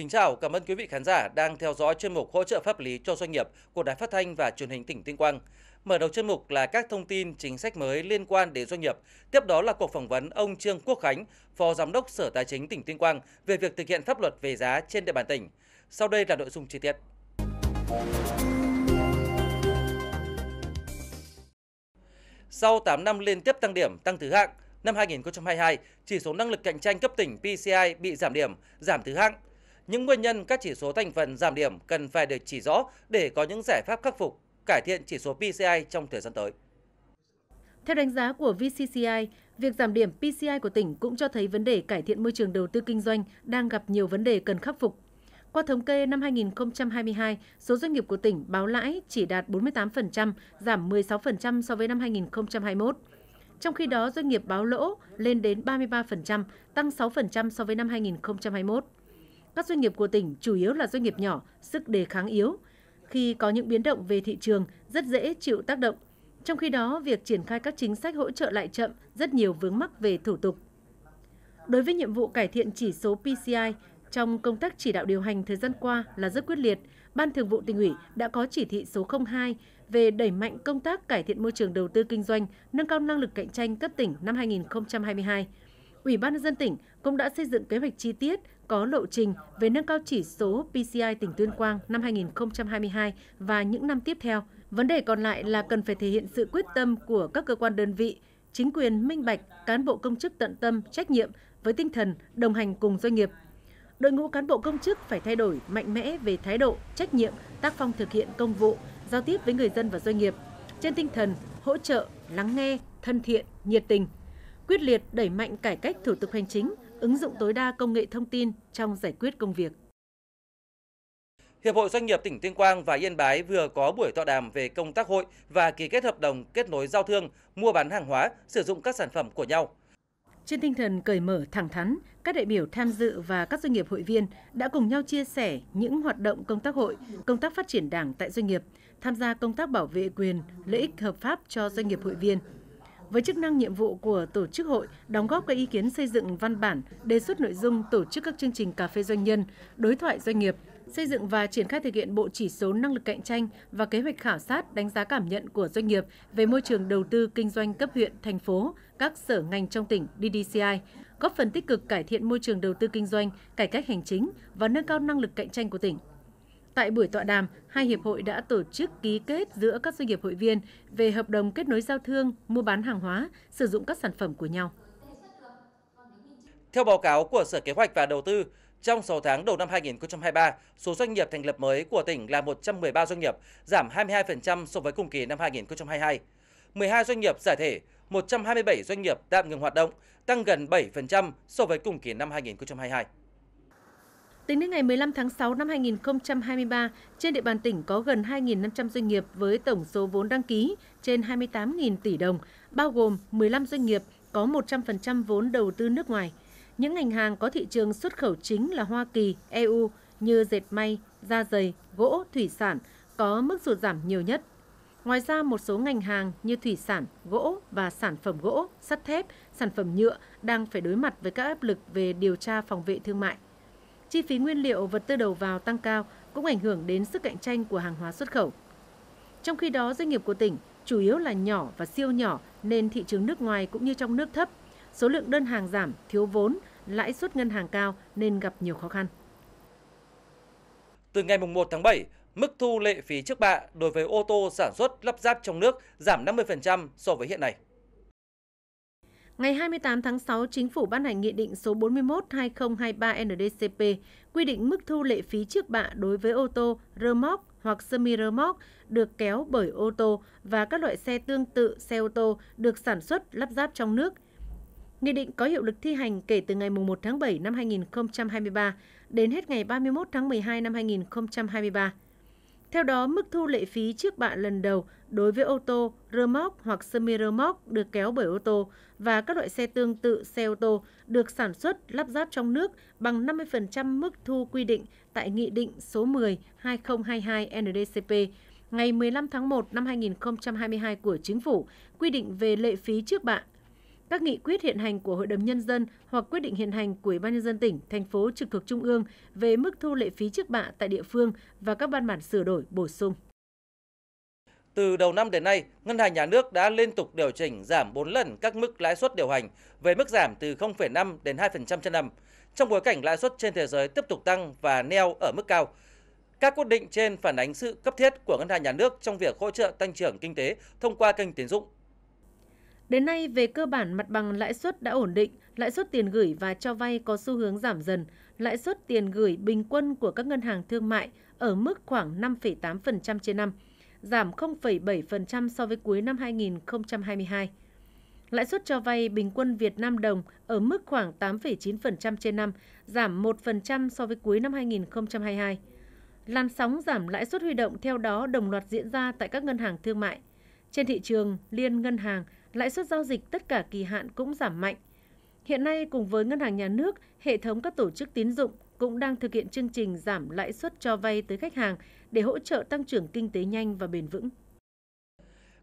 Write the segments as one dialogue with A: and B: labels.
A: Kính chào, cảm ơn quý vị khán giả đang theo dõi chuyên mục hỗ trợ pháp lý cho doanh nghiệp của Đài Phát thanh và Truyền hình tỉnh Tuyên Quang. Mở đầu chuyên mục là các thông tin chính sách mới liên quan đến doanh nghiệp. Tiếp đó là cuộc phỏng vấn ông Trương Quốc Khánh, Phó Giám đốc Sở Tài chính tỉnh Tuyên Quang về việc thực hiện pháp luật về giá trên địa bàn tỉnh. Sau đây là nội dung chi tiết. Sau 8 năm liên tiếp tăng điểm, tăng thứ hạng, năm 2022, chỉ số năng lực cạnh tranh cấp tỉnh PCI bị giảm điểm, giảm thứ hạng những nguyên nhân các chỉ số thành phần giảm điểm cần phải được chỉ rõ để có những giải pháp khắc phục, cải thiện chỉ số PCI trong thời gian tới. Theo
B: đánh giá của VCCI, việc giảm điểm PCI của tỉnh cũng cho thấy vấn đề cải thiện môi trường đầu tư kinh doanh đang gặp nhiều vấn đề cần khắc phục. Qua thống kê năm 2022, số doanh nghiệp của tỉnh báo lãi chỉ đạt 48%, giảm 16% so với năm 2021. Trong khi đó, doanh nghiệp báo lỗ lên đến 33%, tăng 6% so với năm 2021. Các doanh nghiệp của tỉnh chủ yếu là doanh nghiệp nhỏ, sức đề kháng yếu. Khi có những biến động về thị trường, rất dễ chịu tác động. Trong khi đó, việc triển khai các chính sách hỗ trợ lại chậm, rất nhiều vướng mắc về thủ tục. Đối với nhiệm vụ cải thiện chỉ số PCI, trong công tác chỉ đạo điều hành thời gian qua là rất quyết liệt, Ban Thường vụ tỉnh ủy đã có chỉ thị số 02 về đẩy mạnh công tác cải thiện môi trường đầu tư kinh doanh, nâng cao năng lực cạnh tranh cấp tỉnh năm 2022. Ủy ban nhân dân tỉnh cũng đã xây dựng kế hoạch chi tiết có lộ trình về nâng cao chỉ số PCI tỉnh Tuyên Quang năm 2022 và những năm tiếp theo. Vấn đề còn lại là cần phải thể hiện sự quyết tâm của các cơ quan đơn vị, chính quyền minh bạch, cán bộ công chức tận tâm, trách nhiệm với tinh thần đồng hành cùng doanh nghiệp. Đội ngũ cán bộ công chức phải thay đổi mạnh mẽ về thái độ, trách nhiệm, tác phong thực hiện công vụ, giao tiếp với người dân và doanh nghiệp trên tinh thần hỗ trợ, lắng nghe, thân thiện, nhiệt tình, quyết liệt đẩy mạnh cải cách thủ tục hành chính, ứng dụng tối đa công nghệ thông tin trong giải quyết công việc.
A: Hiệp hội Doanh nghiệp tỉnh Tuyên Quang và Yên Bái vừa có buổi tọa đàm về công tác hội và ký kết hợp đồng kết nối giao thương, mua bán hàng hóa, sử dụng các sản phẩm của nhau.
B: Trên tinh thần cởi mở thẳng thắn, các đại biểu tham dự và các doanh nghiệp hội viên đã cùng nhau chia sẻ những hoạt động công tác hội, công tác phát triển đảng tại doanh nghiệp, tham gia công tác bảo vệ quyền, lợi ích hợp pháp cho doanh nghiệp hội viên với chức năng nhiệm vụ của tổ chức hội đóng góp các ý kiến xây dựng văn bản, đề xuất nội dung tổ chức các chương trình cà phê doanh nhân, đối thoại doanh nghiệp, xây dựng và triển khai thực hiện bộ chỉ số năng lực cạnh tranh và kế hoạch khảo sát đánh giá cảm nhận của doanh nghiệp về môi trường đầu tư kinh doanh cấp huyện, thành phố, các sở ngành trong tỉnh DDCI, góp phần tích cực cải thiện môi trường đầu tư kinh doanh, cải cách hành chính và nâng cao năng lực cạnh tranh của tỉnh. Tại buổi tọa đàm, hai hiệp hội đã tổ chức ký kết giữa các doanh nghiệp hội viên về hợp đồng kết nối giao thương, mua bán hàng hóa, sử dụng các sản phẩm của nhau.
A: Theo báo cáo của Sở Kế hoạch và Đầu tư, trong 6 tháng đầu năm 2023, số doanh nghiệp thành lập mới của tỉnh là 113 doanh nghiệp, giảm 22% so với cùng kỳ năm 2022. 12 doanh nghiệp giải thể, 127 doanh nghiệp tạm ngừng hoạt động, tăng gần 7% so với cùng kỳ năm 2022.
B: Tính đến ngày 15 tháng 6 năm 2023, trên địa bàn tỉnh có gần 2.500 doanh nghiệp với tổng số vốn đăng ký trên 28.000 tỷ đồng, bao gồm 15 doanh nghiệp có 100% vốn đầu tư nước ngoài. Những ngành hàng có thị trường xuất khẩu chính là Hoa Kỳ, EU như dệt may, da dày gỗ, thủy sản có mức sụt giảm nhiều nhất. Ngoài ra, một số ngành hàng như thủy sản, gỗ và sản phẩm gỗ, sắt thép, sản phẩm nhựa đang phải đối mặt với các áp lực về điều tra phòng vệ thương mại chi phí nguyên liệu vật tư đầu vào tăng cao cũng ảnh hưởng đến sức cạnh tranh của hàng hóa xuất khẩu. Trong khi đó, doanh nghiệp của tỉnh chủ yếu là nhỏ và siêu nhỏ nên thị trường nước ngoài cũng như trong nước thấp, số lượng đơn hàng giảm, thiếu vốn, lãi suất ngân hàng cao nên gặp nhiều khó khăn.
A: Từ ngày 1 tháng 7, mức thu lệ phí trước bạ đối với ô tô sản xuất lắp ráp trong nước giảm 50% so với hiện nay.
B: Ngày 28 tháng 6, Chính phủ ban hành Nghị định số 41-2023-NDCP quy định mức thu lệ phí trước bạ đối với ô tô, rơ móc hoặc semi-rơ móc được kéo bởi ô tô và các loại xe tương tự xe ô tô được sản xuất lắp ráp trong nước. Nghị định có hiệu lực thi hành kể từ ngày 1 tháng 7 năm 2023 đến hết ngày 31 tháng 12 năm 2023. Theo đó, mức thu lệ phí trước bạ lần đầu đối với ô tô, rơ móc hoặc semi-rơ móc được kéo bởi ô tô và các loại xe tương tự xe ô tô được sản xuất, lắp ráp trong nước bằng 50% mức thu quy định tại Nghị định số 10-2022 NDCP ngày 15 tháng 1 năm 2022 của Chính phủ quy định về lệ phí trước bạ các nghị quyết hiện hành của Hội đồng Nhân dân hoặc quyết định hiện hành của Ủy ban Nhân dân tỉnh, thành phố trực thuộc Trung ương về mức thu lệ phí trước bạ tại địa phương và các văn bản sửa đổi, bổ sung.
A: Từ đầu năm đến nay, Ngân hàng Nhà nước đã liên tục điều chỉnh giảm 4 lần các mức lãi suất điều hành về mức giảm từ 0,5 đến 2% trên năm. Trong bối cảnh lãi suất trên thế giới tiếp tục tăng và neo ở mức cao, các quyết định trên phản ánh sự cấp thiết của Ngân hàng Nhà nước trong việc hỗ trợ tăng trưởng kinh tế thông qua kênh tiến dụng
B: Đến nay, về cơ bản mặt bằng lãi suất đã ổn định, lãi suất tiền gửi và cho vay có xu hướng giảm dần. Lãi suất tiền gửi bình quân của các ngân hàng thương mại ở mức khoảng 5,8% trên năm, giảm 0,7% so với cuối năm 2022. Lãi suất cho vay bình quân Việt Nam đồng ở mức khoảng 8,9% trên năm, giảm 1% so với cuối năm 2022. Làn sóng giảm lãi suất huy động theo đó đồng loạt diễn ra tại các ngân hàng thương mại. Trên thị trường, liên ngân hàng – lãi suất giao dịch tất cả kỳ hạn cũng giảm mạnh. Hiện nay, cùng với Ngân hàng Nhà nước, hệ thống các tổ chức tín dụng cũng đang thực hiện chương trình giảm lãi suất cho vay tới khách hàng để hỗ trợ tăng trưởng kinh tế nhanh và bền vững.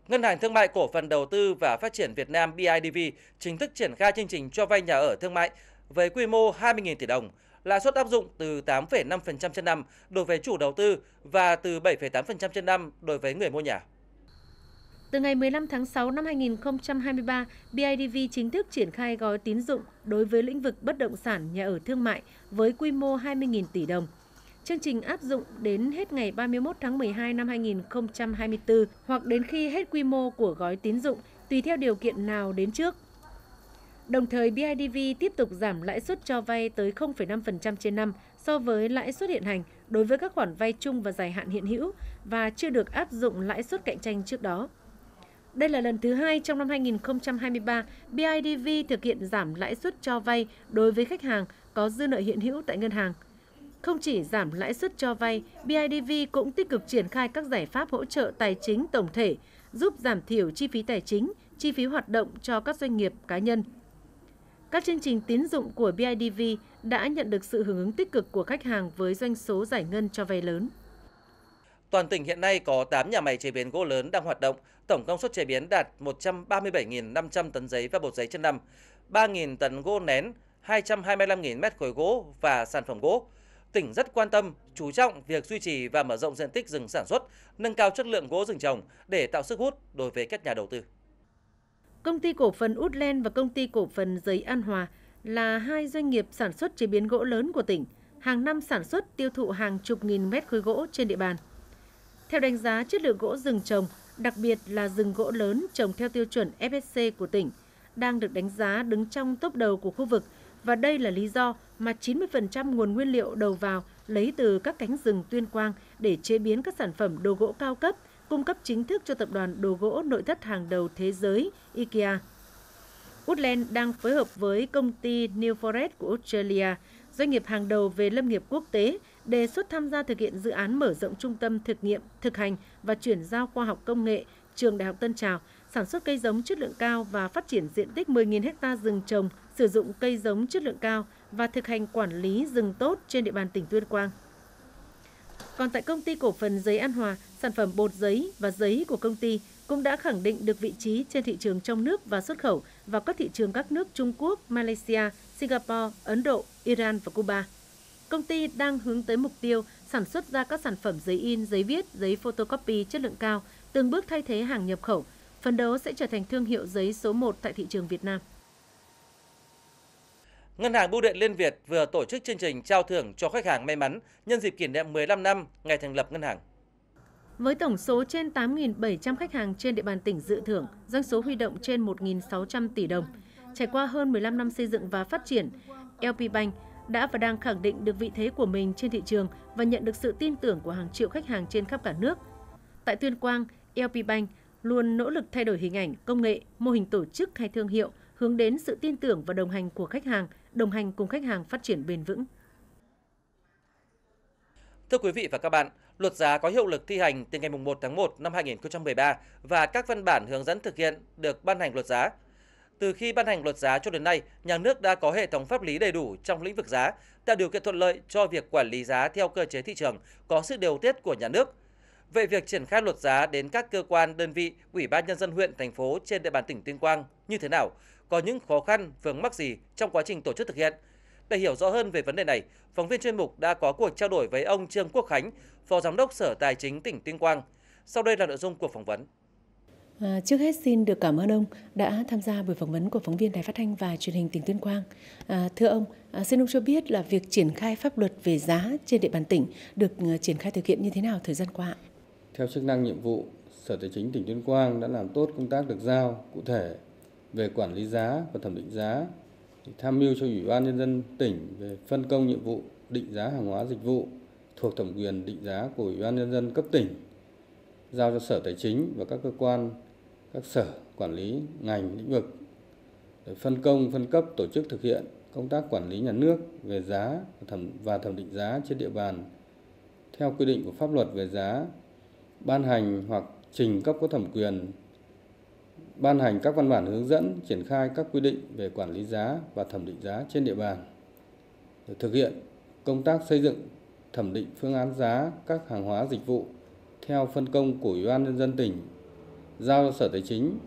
A: Ngân hàng Thương mại Cổ phần Đầu tư và Phát triển Việt Nam BIDV chính thức triển khai chương trình cho vay nhà ở thương mại với quy mô 20.000 tỷ đồng, lãi suất áp dụng từ 8,5% trên năm đối với chủ đầu tư và từ 7,8% trên năm đối với người mua nhà.
B: Từ ngày 15 tháng 6 năm 2023, BIDV chính thức triển khai gói tín dụng đối với lĩnh vực bất động sản nhà ở thương mại với quy mô 20.000 tỷ đồng. Chương trình áp dụng đến hết ngày 31 tháng 12 năm 2024 hoặc đến khi hết quy mô của gói tín dụng tùy theo điều kiện nào đến trước. Đồng thời, BIDV tiếp tục giảm lãi suất cho vay tới 0,5% trên năm so với lãi suất hiện hành đối với các khoản vay chung và dài hạn hiện hữu và chưa được áp dụng lãi suất cạnh tranh trước đó. Đây là lần thứ hai trong năm 2023, BIDV thực hiện giảm lãi suất cho vay đối với khách hàng có dư nợ hiện hữu tại ngân hàng. Không chỉ giảm lãi suất cho vay, BIDV cũng tích cực triển khai các giải pháp hỗ trợ tài chính tổng thể, giúp giảm thiểu chi phí tài chính, chi phí hoạt động cho các doanh nghiệp cá nhân. Các chương trình tín dụng của BIDV đã nhận được sự hưởng ứng tích cực của khách hàng với doanh số giải ngân cho vay lớn.
A: Toàn tỉnh hiện nay có 8 nhà máy chế biến gỗ lớn đang hoạt động, tổng công suất chế biến đạt 137.500 tấn giấy và bột giấy trên năm, 3.000 tấn gỗ nén, 225.000 mét khối gỗ và sản phẩm gỗ. Tỉnh rất quan tâm, chú trọng việc duy trì và mở rộng diện tích rừng sản xuất, nâng cao chất lượng gỗ rừng trồng để tạo sức hút đối với các nhà đầu tư.
B: Công ty cổ phần Út Len và công ty cổ phần Giấy An Hòa là hai doanh nghiệp sản xuất chế biến gỗ lớn của tỉnh, hàng năm sản xuất tiêu thụ hàng chục nghìn mét khối gỗ trên địa bàn. Theo đánh giá, chất lượng gỗ rừng trồng, đặc biệt là rừng gỗ lớn trồng theo tiêu chuẩn FSC của tỉnh, đang được đánh giá đứng trong top đầu của khu vực và đây là lý do mà 90% nguồn nguyên liệu đầu vào lấy từ các cánh rừng tuyên quang để chế biến các sản phẩm đồ gỗ cao cấp, cung cấp chính thức cho tập đoàn đồ gỗ nội thất hàng đầu thế giới IKEA. Woodland đang phối hợp với công ty New Forest của Australia, doanh nghiệp hàng đầu về lâm nghiệp quốc tế, đề xuất tham gia thực hiện dự án mở rộng trung tâm thực nghiệm, thực hành và chuyển giao khoa học công nghệ Trường Đại học Tân Trào, sản xuất cây giống chất lượng cao và phát triển diện tích 10.000 ha rừng trồng, sử dụng cây giống chất lượng cao và thực hành quản lý rừng tốt trên địa bàn tỉnh Tuyên Quang. Còn tại công ty cổ phần giấy An Hòa, sản phẩm bột giấy và giấy của công ty cũng đã khẳng định được vị trí trên thị trường trong nước và xuất khẩu vào các thị trường các nước Trung Quốc, Malaysia, Singapore, Ấn Độ, Iran và Cuba. Công ty đang hướng tới mục tiêu sản xuất ra các sản phẩm giấy in, giấy viết, giấy photocopy chất lượng cao, từng bước thay thế hàng nhập khẩu, phấn đấu sẽ trở thành thương hiệu giấy số 1 tại thị trường Việt Nam.
A: Ngân hàng Bưu điện Liên Việt vừa tổ chức chương trình trao thưởng cho khách hàng may mắn nhân dịp kỷ niệm 15 năm ngày thành lập ngân hàng.
B: Với tổng số trên 8.700 khách hàng trên địa bàn tỉnh dự thưởng, doanh số huy động trên 1.600 tỷ đồng. Trải qua hơn 15 năm xây dựng và phát triển, LP Bank đã và đang khẳng định được vị thế của mình trên thị trường và nhận được sự tin tưởng của hàng triệu khách hàng trên khắp cả nước. Tại Tuyên Quang, e LP Bank luôn nỗ lực thay đổi hình ảnh, công nghệ, mô hình tổ chức hay thương hiệu hướng đến sự tin tưởng và đồng hành của khách hàng, đồng hành cùng khách hàng phát triển bền vững.
A: Thưa quý vị và các bạn, luật giá có hiệu lực thi hành từ ngày 1 tháng 1 năm 2013 và các văn bản hướng dẫn thực hiện được ban hành luật giá từ khi ban hành luật giá cho đến nay, nhà nước đã có hệ thống pháp lý đầy đủ trong lĩnh vực giá, tạo điều kiện thuận lợi cho việc quản lý giá theo cơ chế thị trường có sự điều tiết của nhà nước. Vậy việc triển khai luật giá đến các cơ quan, đơn vị, ủy ban nhân dân huyện, thành phố trên địa bàn tỉnh Tuyên Quang như thế nào? Có những khó khăn, vướng mắc gì trong quá trình tổ chức thực hiện? Để hiểu rõ hơn về vấn đề này, phóng viên chuyên mục đã có cuộc trao đổi với ông Trương Quốc Khánh, Phó Giám đốc Sở Tài chính tỉnh Tuyên Quang. Sau đây là nội dung cuộc phỏng vấn.
B: À, trước hết xin được cảm ơn ông đã tham gia buổi phỏng vấn của phóng viên Đài Phát thanh và Truyền hình tỉnh Tuyên Quang. À, thưa ông, à, xin ông cho biết là việc triển khai pháp luật về giá trên địa bàn tỉnh được à, triển khai thực hiện như thế nào thời gian qua?
C: Theo chức năng nhiệm vụ, Sở Tài chính tỉnh Tuyên Quang đã làm tốt công tác được giao cụ thể về quản lý giá và thẩm định giá, tham mưu cho Ủy ban nhân dân tỉnh về phân công nhiệm vụ định giá hàng hóa dịch vụ thuộc thẩm quyền định giá của Ủy ban nhân dân cấp tỉnh giao cho Sở Tài chính và các cơ quan các sở quản lý ngành lĩnh vực để phân công phân cấp tổ chức thực hiện công tác quản lý nhà nước về giá và thẩm định giá trên địa bàn theo quy định của pháp luật về giá ban hành hoặc trình cấp có thẩm quyền ban hành các văn bản hướng dẫn triển khai các quy định về quản lý giá và thẩm định giá trên địa bàn để thực hiện công tác xây dựng thẩm định phương án giá các hàng hóa dịch vụ theo phân công của Ủy ban nhân dân tỉnh giao Sở Tài chính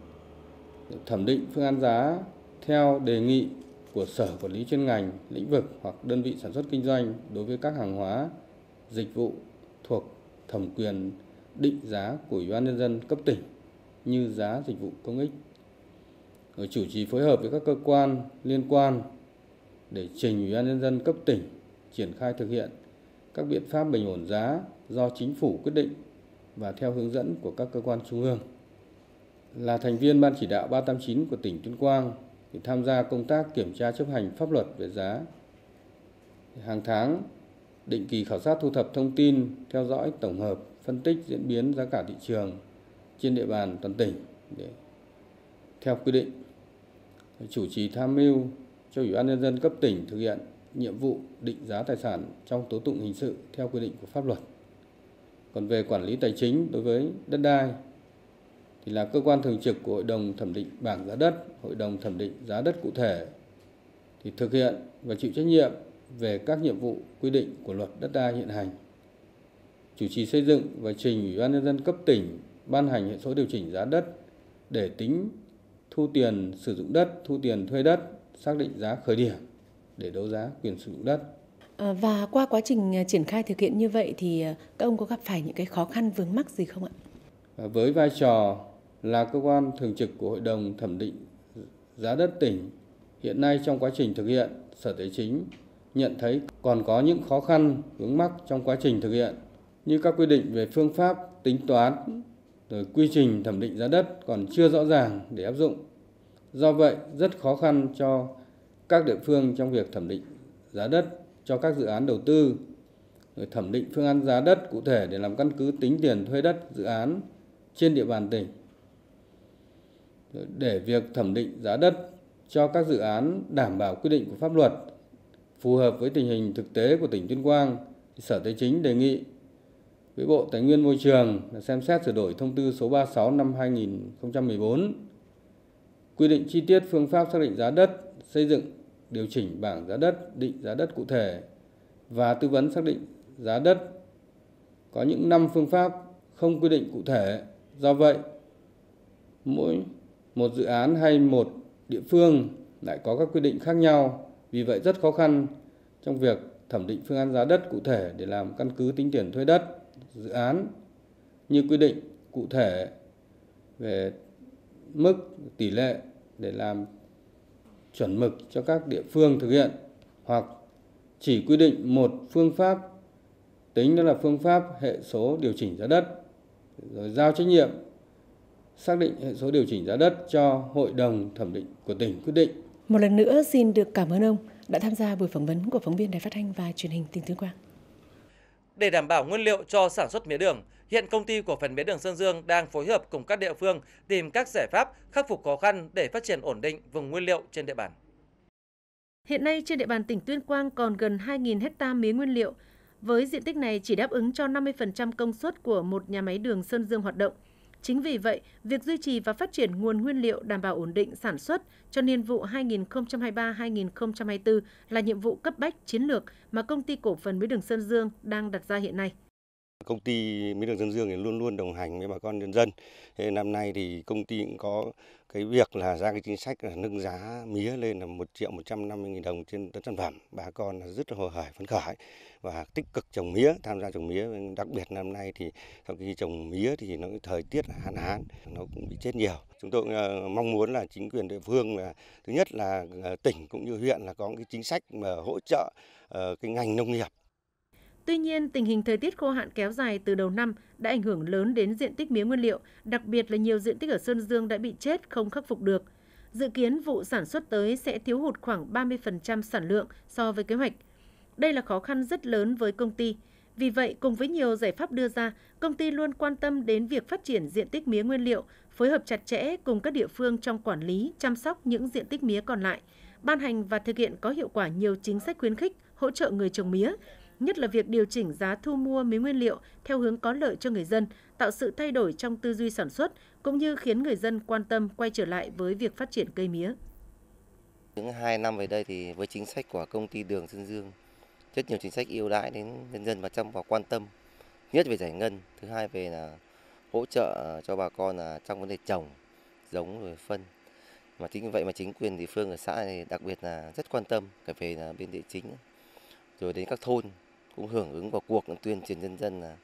C: thẩm định phương án giá theo đề nghị của sở quản lý chuyên ngành, lĩnh vực hoặc đơn vị sản xuất kinh doanh đối với các hàng hóa, dịch vụ thuộc thẩm quyền định giá của Ủy ban nhân dân cấp tỉnh như giá dịch vụ công ích. Rồi chủ trì phối hợp với các cơ quan liên quan để trình Ủy ban nhân dân cấp tỉnh triển khai thực hiện các biện pháp bình ổn giá do chính phủ quyết định và theo hướng dẫn của các cơ quan trung ương là thành viên Ban chỉ đạo 389 của tỉnh Tuyên Quang thì tham gia công tác kiểm tra chấp hành pháp luật về giá. Hàng tháng định kỳ khảo sát thu thập thông tin, theo dõi tổng hợp, phân tích diễn biến giá cả thị trường trên địa bàn toàn tỉnh để theo quy định chủ trì tham mưu cho Ủy ban nhân dân cấp tỉnh thực hiện nhiệm vụ định giá tài sản trong tố tụng hình sự theo quy định của pháp luật. Còn về quản lý tài chính đối với đất đai thì là cơ quan thường trực của Hội đồng thẩm định bảng giá đất, Hội đồng thẩm định giá đất cụ thể thì thực hiện và chịu trách nhiệm về các nhiệm vụ quy định của luật đất đai hiện hành. Chủ trì xây dựng và trình Ủy ban nhân dân cấp tỉnh ban hành hệ số điều chỉnh giá đất để tính thu tiền sử dụng đất, thu tiền thuê đất, xác định giá khởi điểm để đấu giá quyền sử dụng đất.
B: À, và qua quá trình à, triển khai thực hiện như vậy thì à, các ông có gặp phải những cái khó khăn vướng mắc gì
C: không ạ? Với vai trò là cơ quan thường trực của Hội đồng thẩm định giá đất tỉnh, hiện nay trong quá trình thực hiện, Sở Tài chính nhận thấy còn có những khó khăn vướng mắc trong quá trình thực hiện như các quy định về phương pháp tính toán rồi quy trình thẩm định giá đất còn chưa rõ ràng để áp dụng. Do vậy, rất khó khăn cho các địa phương trong việc thẩm định giá đất cho các dự án đầu tư, rồi thẩm định phương án giá đất cụ thể để làm căn cứ tính tiền thuê đất dự án trên địa bàn tỉnh để việc thẩm định giá đất cho các dự án đảm bảo quy định của pháp luật phù hợp với tình hình thực tế của tỉnh Tuyên Quang, Sở Tài chính đề nghị với Bộ Tài nguyên Môi trường xem xét sửa đổi thông tư số 36 năm 2014 quy định chi tiết phương pháp xác định giá đất, xây dựng, điều chỉnh bảng giá đất, định giá đất cụ thể và tư vấn xác định giá đất. Có những năm phương pháp không quy định cụ thể, do vậy mỗi một dự án hay một địa phương lại có các quy định khác nhau, vì vậy rất khó khăn trong việc thẩm định phương án giá đất cụ thể để làm căn cứ tính tiền thuê đất dự án như quy định cụ thể về mức tỷ lệ để làm chuẩn mực cho các địa phương thực hiện hoặc chỉ quy định một phương pháp tính đó là phương pháp hệ số điều chỉnh giá đất rồi giao trách nhiệm xác định hệ số điều chỉnh giá đất cho Hội đồng thẩm định của tỉnh quyết định.
B: Một lần nữa xin được cảm ơn ông đã tham gia buổi phỏng vấn của phóng viên Đài Phát thanh và Truyền hình tỉnh Tuyên Quang.
A: Để đảm bảo nguyên liệu cho sản xuất mía đường, hiện công ty cổ phần mía đường Sơn Dương đang phối hợp cùng các địa phương tìm các giải pháp khắc phục khó khăn để phát triển ổn định vùng nguyên liệu trên địa bàn.
B: Hiện nay trên địa bàn tỉnh Tuyên Quang còn gần 2.000 hecta mía nguyên liệu. Với diện tích này chỉ đáp ứng cho 50% công suất của một nhà máy đường Sơn Dương hoạt động – Chính vì vậy, việc duy trì và phát triển nguồn nguyên liệu đảm bảo ổn định sản xuất cho niên vụ 2023-2024 là nhiệm vụ cấp bách chiến lược mà công ty cổ phần mía đường Sơn Dương đang đặt ra hiện nay.
C: Công ty mía đường Sơn Dương thì luôn luôn đồng hành với bà con nhân dân. Thế năm nay thì công ty cũng có cái việc là ra cái chính sách là nâng giá mía lên là 1 triệu 150 nghìn đồng trên tấn sản phẩm. Bà con rất là hồ hởi phấn khởi và tích cực trồng mía, tham gia trồng mía. Đặc biệt năm nay thì sau khi trồng mía thì nó thời tiết hạn hán, nó cũng bị chết nhiều. Chúng tôi ờ, mong muốn là chính quyền địa phương là thứ nhất là ờ, tỉnh cũng như huyện là có cái chính sách mà hỗ trợ ờ, cái ngành nông nghiệp
B: Tuy nhiên, tình hình thời tiết khô hạn kéo dài từ đầu năm đã ảnh hưởng lớn đến diện tích mía nguyên liệu, đặc biệt là nhiều diện tích ở Sơn Dương đã bị chết không khắc phục được. Dự kiến vụ sản xuất tới sẽ thiếu hụt khoảng 30% sản lượng so với kế hoạch. Đây là khó khăn rất lớn với công ty. Vì vậy, cùng với nhiều giải pháp đưa ra, công ty luôn quan tâm đến việc phát triển diện tích mía nguyên liệu, phối hợp chặt chẽ cùng các địa phương trong quản lý, chăm sóc những diện tích mía còn lại, ban hành và thực hiện có hiệu quả nhiều chính sách khuyến khích, hỗ trợ người trồng mía, nhất là việc điều chỉnh giá thu mua mía nguyên liệu theo hướng có lợi cho người dân, tạo sự thay đổi trong tư duy sản xuất cũng như khiến người dân quan tâm quay trở lại với việc phát triển cây mía.
A: Những 2 năm về đây thì với chính sách của công ty Đường Sơn Dương, rất nhiều chính sách ưu đãi đến nhân dân và trong và quan tâm, nhất về giải ngân, thứ hai về là hỗ trợ cho bà con là trong vấn đề trồng, giống rồi phân mà chính vì vậy mà chính quyền địa phương ở xã này đặc biệt là rất quan tâm cả về là bên địa chính rồi đến các thôn cũng hưởng ứng vào cuộc tuyên truyền nhân dân là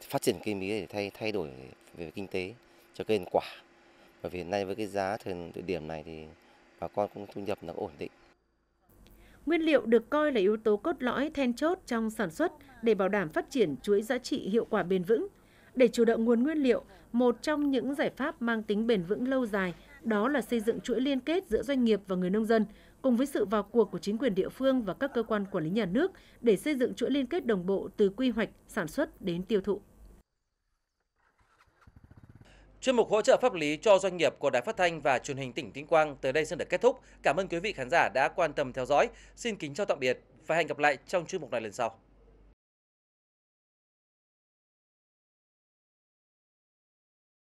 A: phát triển cây mía để thay thay đổi về kinh tế cho cây ăn quả. Bởi vì hiện nay với cái giá thời điểm này thì bà con cũng thu nhập nó ổn định.
B: Nguyên liệu được coi là yếu tố cốt lõi then chốt trong sản xuất để bảo đảm phát triển chuỗi giá trị hiệu quả bền vững. Để chủ động nguồn nguyên liệu, một trong những giải pháp mang tính bền vững lâu dài đó là xây dựng chuỗi liên kết giữa doanh nghiệp và người nông dân – cùng với sự vào cuộc của chính quyền địa phương và các cơ quan quản lý nhà nước để xây dựng chuỗi liên kết đồng bộ từ quy hoạch, sản xuất đến tiêu thụ.
A: Chuyên mục hỗ trợ pháp lý cho doanh nghiệp của Đài Phát thanh và Truyền hình tỉnh Tuyên Quang tới đây xin được kết thúc. Cảm ơn quý vị khán giả đã quan tâm theo dõi. Xin kính chào tạm biệt và hẹn gặp lại trong chuyên mục này lần sau.